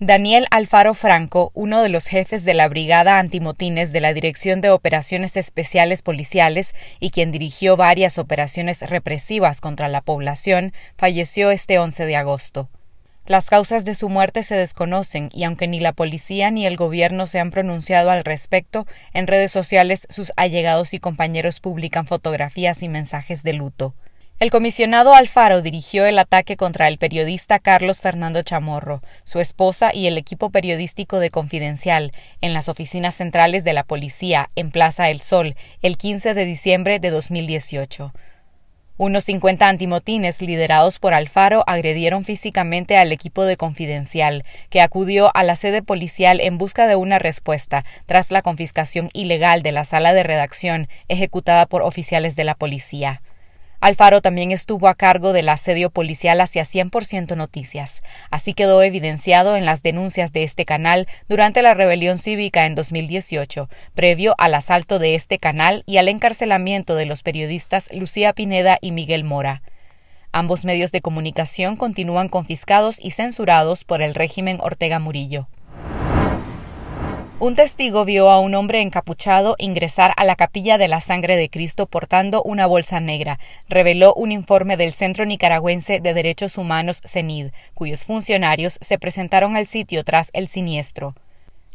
Daniel Alfaro Franco, uno de los jefes de la Brigada Antimotines de la Dirección de Operaciones Especiales Policiales y quien dirigió varias operaciones represivas contra la población, falleció este 11 de agosto. Las causas de su muerte se desconocen y aunque ni la policía ni el gobierno se han pronunciado al respecto, en redes sociales sus allegados y compañeros publican fotografías y mensajes de luto. El comisionado Alfaro dirigió el ataque contra el periodista Carlos Fernando Chamorro, su esposa y el equipo periodístico de Confidencial en las oficinas centrales de la policía en Plaza El Sol el 15 de diciembre de 2018. Unos 50 antimotines liderados por Alfaro agredieron físicamente al equipo de Confidencial, que acudió a la sede policial en busca de una respuesta tras la confiscación ilegal de la sala de redacción ejecutada por oficiales de la policía. Alfaro también estuvo a cargo del asedio policial hacia 100% Noticias, así quedó evidenciado en las denuncias de este canal durante la rebelión cívica en 2018, previo al asalto de este canal y al encarcelamiento de los periodistas Lucía Pineda y Miguel Mora. Ambos medios de comunicación continúan confiscados y censurados por el régimen Ortega Murillo. Un testigo vio a un hombre encapuchado ingresar a la capilla de la sangre de Cristo portando una bolsa negra, reveló un informe del Centro Nicaragüense de Derechos Humanos CENID, cuyos funcionarios se presentaron al sitio tras el siniestro.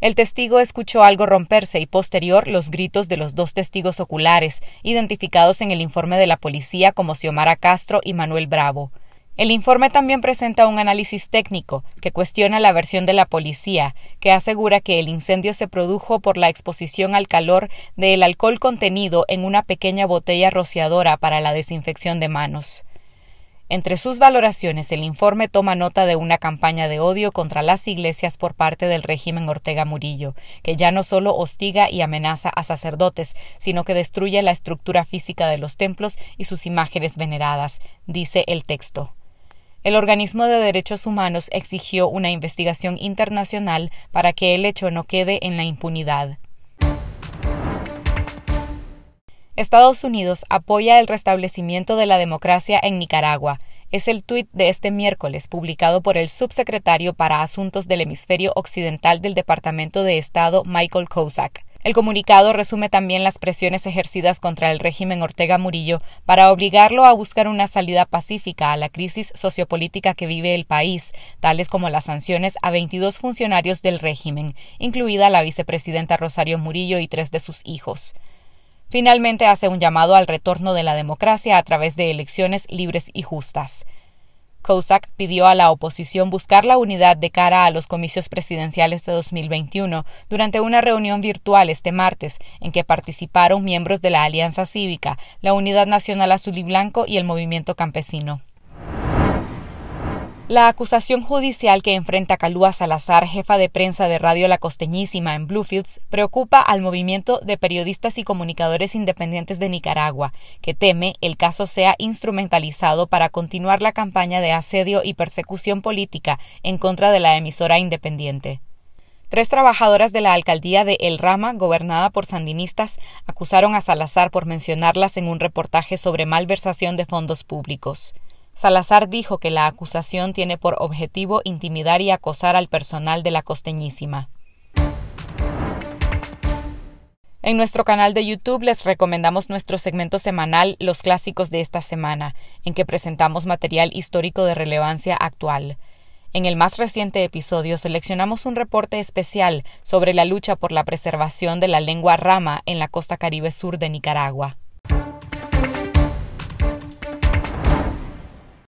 El testigo escuchó algo romperse y posterior los gritos de los dos testigos oculares, identificados en el informe de la policía como Xiomara Castro y Manuel Bravo. El informe también presenta un análisis técnico que cuestiona la versión de la policía, que asegura que el incendio se produjo por la exposición al calor del alcohol contenido en una pequeña botella rociadora para la desinfección de manos. Entre sus valoraciones, el informe toma nota de una campaña de odio contra las iglesias por parte del régimen Ortega Murillo, que ya no solo hostiga y amenaza a sacerdotes, sino que destruye la estructura física de los templos y sus imágenes veneradas, dice el texto. El organismo de derechos humanos exigió una investigación internacional para que el hecho no quede en la impunidad. Estados Unidos apoya el restablecimiento de la democracia en Nicaragua. Es el tuit de este miércoles publicado por el subsecretario para Asuntos del Hemisferio Occidental del Departamento de Estado, Michael Kozak. El comunicado resume también las presiones ejercidas contra el régimen Ortega Murillo para obligarlo a buscar una salida pacífica a la crisis sociopolítica que vive el país, tales como las sanciones a 22 funcionarios del régimen, incluida la vicepresidenta Rosario Murillo y tres de sus hijos. Finalmente hace un llamado al retorno de la democracia a través de elecciones libres y justas. COSAC pidió a la oposición buscar la unidad de cara a los comicios presidenciales de 2021 durante una reunión virtual este martes en que participaron miembros de la Alianza Cívica, la Unidad Nacional Azul y Blanco y el Movimiento Campesino. La acusación judicial que enfrenta Calúa Salazar, jefa de prensa de Radio La Costeñísima en Bluefields, preocupa al movimiento de periodistas y comunicadores independientes de Nicaragua, que teme el caso sea instrumentalizado para continuar la campaña de asedio y persecución política en contra de la emisora independiente. Tres trabajadoras de la alcaldía de El Rama, gobernada por sandinistas, acusaron a Salazar por mencionarlas en un reportaje sobre malversación de fondos públicos. Salazar dijo que la acusación tiene por objetivo intimidar y acosar al personal de la costeñísima. En nuestro canal de YouTube les recomendamos nuestro segmento semanal Los Clásicos de esta semana, en que presentamos material histórico de relevancia actual. En el más reciente episodio seleccionamos un reporte especial sobre la lucha por la preservación de la lengua rama en la costa caribe sur de Nicaragua.